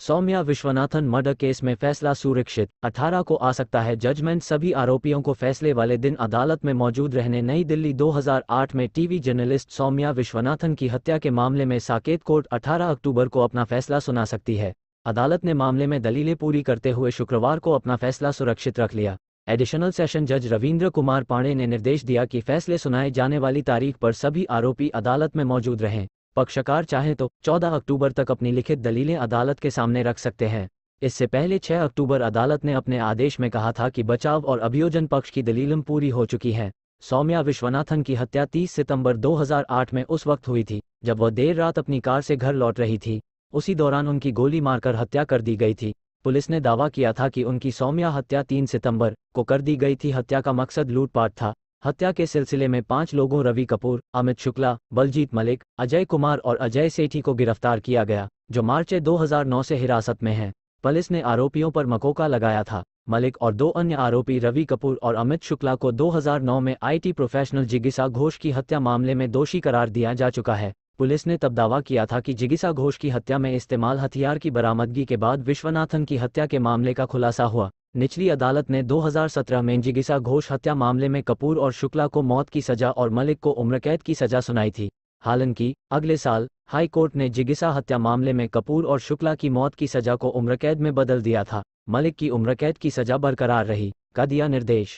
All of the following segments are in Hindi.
सौम्या विश्वनाथन मर्डर केस में फैसला सुरक्षित 18 को आ सकता है जजमेंट सभी आरोपियों को फैसले वाले दिन अदालत में मौजूद रहने नई दिल्ली 2008 में टीवी जर्नलिस्ट सौम्या विश्वनाथन की हत्या के मामले में साकेत कोर्ट 18 अक्टूबर को अपना फैसला सुना सकती है अदालत ने मामले में दलीलें पूरी करते हुए शुक्रवार को अपना फैसला सुरक्षित रख लिया एडिशनल सेशन जज रविन्द्र कुमार पांडे ने निर्देश दिया कि फैसले सुनाए जाने वाली तारीख पर सभी आरोपी अदालत में मौजूद रहें पक्षकार चाहे तो 14 अक्टूबर तक अपनी लिखित दलीलें अदालत के सामने रख सकते हैं इससे पहले 6 अक्टूबर अदालत ने अपने आदेश में कहा था कि बचाव और अभियोजन पक्ष की दलीलें पूरी हो चुकी हैं सौम्या विश्वनाथन की हत्या 30 सितंबर 2008 में उस वक्त हुई थी जब वह देर रात अपनी कार से घर लौट रही थी उसी दौरान उनकी गोली मारकर हत्या कर दी गई थी पुलिस ने दावा किया था कि उनकी सौम्या हत्या 3 सितंबर को कर दी गई थी हत्या का मकसद लूटपाट था हत्या के सिलसिले में पांच लोगों रवि कपूर अमित शुक्ला बलजीत मलिक अजय कुमार और अजय सेठी को गिरफ्तार किया गया जो मार्च 2009 से हिरासत में हैं। पुलिस ने आरोपियों पर मकोका लगाया था मलिक और दो अन्य आरोपी रवि कपूर और अमित शुक्ला को 2009 में आईटी प्रोफेशनल जिगिसा घोष की हत्या मामले में दोषी करार दिया जा चुका है पुलिस ने तब दावा किया था कि जिगिसा घोष की हत्या में इस्तेमाल हथियार की बरामदगी के बाद विश्वनाथन की हत्या के मामले का खुलासा हुआ निचली अदालत ने 2017 में जिगिसा घोष हत्या मामले में कपूर और शुक्ला को मौत की सजा और मलिक को उम्रकैद की सजा सुनाई थी हालांकि अगले साल हाई कोर्ट ने जिगिसा हत्या मामले में कपूर और शुक्ला की मौत की सजा को उम्रकैद में बदल दिया था मलिक की उम्रकैद की सजा बरकरार रही का दिया निर्देश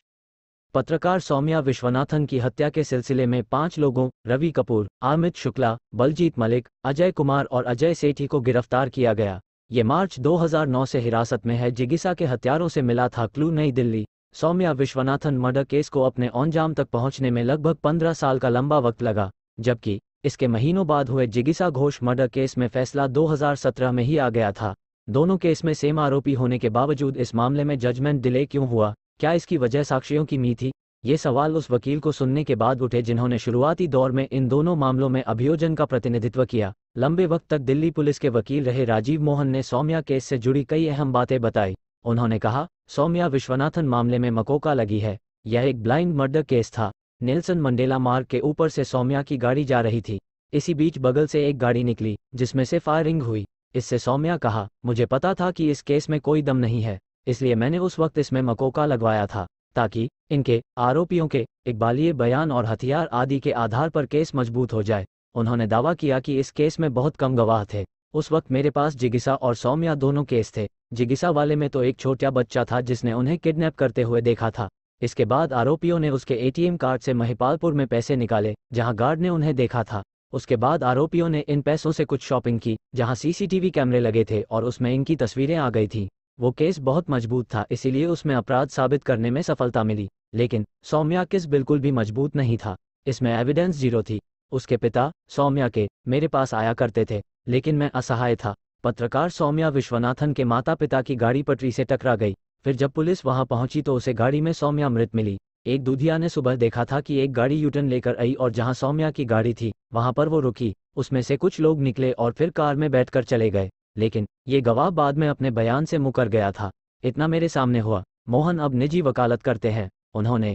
पत्रकार सौम्या विश्वनाथन की हत्या के सिलसिले में पांच लोगों रवि कपूर आमित शुक्ला बलजीत मलिक अजय कुमार और अजय सेठी को गिरफ्तार किया गया ये मार्च 2009 से हिरासत में है जिगिसा के हथियारों से मिला था clue New Delhi Soumya Vishwanathan murder case को अपने औंजाम तक पहुंचने में लगभग 15 साल का लंबा वक्त लगा जबकि इसके महीनों बाद हुए जिगिसा घोष मर्डर केस में फैसला 2017 में ही आ गया था दोनों केस में सेम आरोपी होने के बावजूद इस मामले में जजमेंट डिले क्यों हुआ क्या इसकी वजह साक्षियों की मी थी ये सवाल उस वकील को सुनने के बाद उठे जिन्होंने शुरुआती दौर में इन दोनों मामलों में अभियोजन का प्रतिनिधित्व किया लंबे वक्त तक दिल्ली पुलिस के वकील रहे राजीव मोहन ने सौम्या केस से जुड़ी कई अहम बातें बताई उन्होंने कहा सौम्या विश्वनाथन मामले में मकोका लगी है यह एक ब्लाइंड मर्डर केस था नेल्सन मंडेला मार्ग के ऊपर से सौम्या की गाड़ी जा रही थी इसी बीच बगल से एक गाड़ी निकली जिसमें से फायरिंग हुई इससे सौम्या कहा मुझे पता था कि इस केस में कोई दम नहीं है इसलिए मैंने उस वक्त इसमें मकोका लगवाया था ताकि इनके आरोपियों के इकबालिय बयान और हथियार आदि के आधार पर केस मजबूत हो जाए उन्होंने दावा किया कि इस केस में बहुत कम गवाह थे उस वक्त मेरे पास जिगिसा और सौम्या दोनों केस थे जिगिसा वाले में तो एक छोटा बच्चा था जिसने उन्हें किडनैप करते हुए देखा था इसके बाद आरोपियों ने उसके एटीएम कार्ड से महिपालपुर में पैसे निकाले जहां गार्ड ने उन्हें देखा था उसके बाद आरोपियों ने इन पैसों से कुछ शॉपिंग की जहां सीसीटीवी कैमरे लगे थे और उसमें इनकी तस्वीरें आ गई थी वो केस बहुत मजबूत था इसीलिए उसमें अपराध साबित करने में सफलता मिली लेकिन सौम्या किस बिल्कुल भी मजबूत नहीं था इसमें एविडेंस जीरो थी उसके पिता सौम्या के मेरे पास आया करते थे लेकिन मैं असहाय था पत्रकार सौम्या विश्वनाथन के माता पिता की गाड़ी पटरी से टकरा गई फिर जब पुलिस वहां पहुंची तो उसे गाड़ी में सौम्या मृत मिली एक दूधिया ने सुबह देखा था कि एक गाड़ी यूटर्न लेकर आई और जहां सौम्या की गाड़ी थी वहां पर वो रुकी उसमें से कुछ लोग निकले और फिर कार में बैठकर चले गए लेकिन ये गवाह बाद में अपने बयान से मुकर गया था इतना मेरे सामने हुआ मोहन अब निजी वकालत करते हैं उन्होंने